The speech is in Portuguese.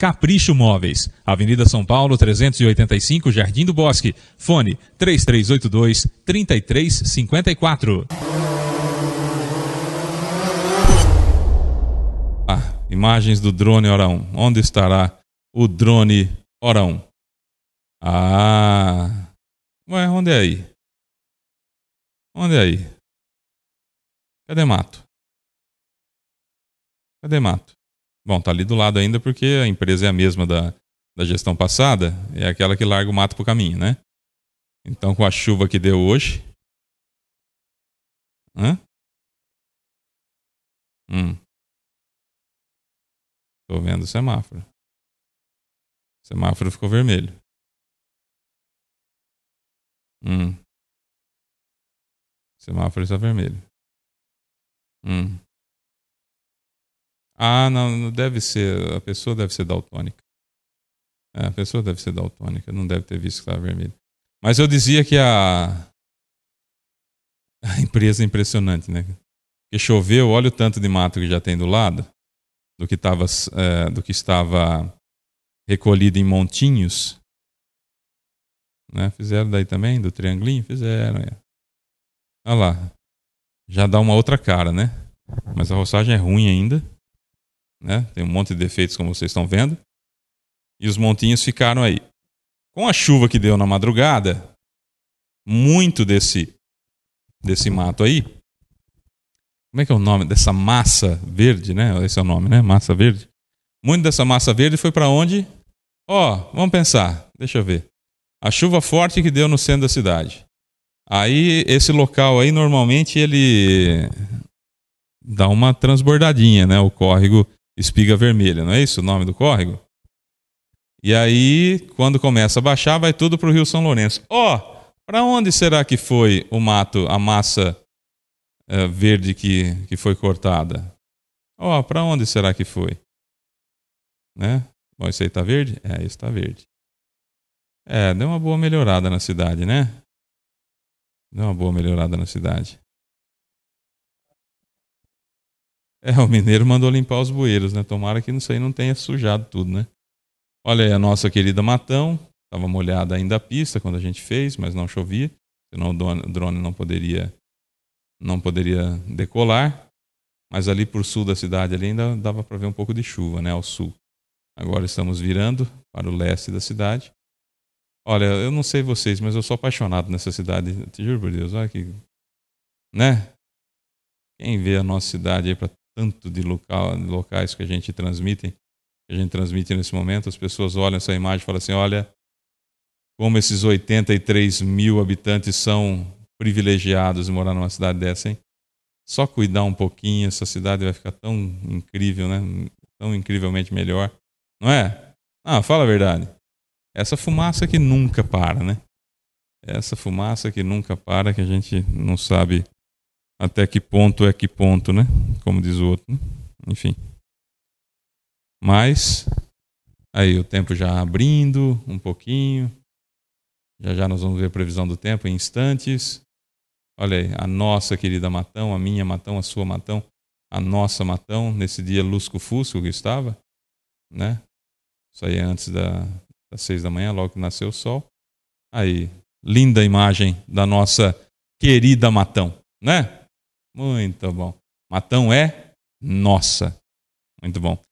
Capricho Móveis, Avenida São Paulo 385, Jardim do Bosque. Fone 3382 3354. Ah, imagens do drone Hora 1. Onde estará o drone Hora 1? Ah. Ué, onde é aí? Onde é aí? Cadê mato? Cadê mato? Bom, tá ali do lado ainda porque a empresa é a mesma da, da gestão passada, é aquela que larga o mato pro caminho, né? Então, com a chuva que deu hoje. Hã? Hum. Tô vendo o semáforo. O semáforo ficou vermelho. Hum. O semáforo está vermelho. Hum. Ah, não, deve ser, a pessoa deve ser daltônica. É, a pessoa deve ser daltônica, não deve ter visto que estava vermelho. Mas eu dizia que a, a empresa é impressionante, né? Porque choveu, olha o tanto de mato que já tem do lado, do que, tava, é, do que estava recolhido em montinhos. Né? Fizeram daí também, do triangulinho? Fizeram. É. Olha lá. Já dá uma outra cara, né? Mas a roçagem é ruim ainda né? Tem um monte de defeitos, como vocês estão vendo. E os montinhos ficaram aí. Com a chuva que deu na madrugada, muito desse, desse mato aí. Como é que é o nome dessa massa verde, né? Esse é o nome, né? Massa verde. Muito dessa massa verde foi para onde? Ó, oh, vamos pensar. Deixa eu ver. A chuva forte que deu no centro da cidade. Aí esse local aí normalmente ele dá uma transbordadinha, né? O córrego Espiga Vermelha, não é isso o nome do córrego? E aí, quando começa a baixar, vai tudo para o Rio São Lourenço. Ó, oh, para onde será que foi o mato, a massa uh, verde que, que foi cortada? Ó, oh, para onde será que foi? Né? Bom, esse aí está verde? É, esse está verde. É, deu uma boa melhorada na cidade, né? Deu uma boa melhorada na cidade. É, o mineiro mandou limpar os bueiros, né? Tomara que isso aí não tenha sujado tudo, né? Olha aí a nossa querida Matão. Estava molhada ainda a pista quando a gente fez, mas não chovia. Senão o drone não poderia, não poderia decolar. Mas ali por sul da cidade ali ainda dava para ver um pouco de chuva, né? Ao sul. Agora estamos virando para o leste da cidade. Olha, eu não sei vocês, mas eu sou apaixonado nessa cidade. Te juro por Deus, olha que. Né? Quem vê a nossa cidade aí para tanto de, local, de locais que a gente transmite, que a gente transmite nesse momento, as pessoas olham essa imagem e falam assim: olha como esses 83 mil habitantes são privilegiados de morar numa cidade dessa, hein? Só cuidar um pouquinho, essa cidade vai ficar tão incrível, né? Tão incrivelmente melhor, não é? Ah, fala a verdade. Essa fumaça que nunca para, né? Essa fumaça que nunca para, que a gente não sabe até que ponto é que ponto, né? Como diz o outro, né? enfim. Mas aí o tempo já abrindo um pouquinho. Já já nós vamos ver a previsão do tempo em instantes. Olha aí, a nossa querida Matão, a minha Matão, a sua Matão, a nossa Matão, nesse dia lusco-fusco que estava, né? Isso aí é antes da, das seis da manhã, logo que nasceu o sol. Aí, linda imagem da nossa querida Matão, né? Muito bom. Matão é nossa. Muito bom.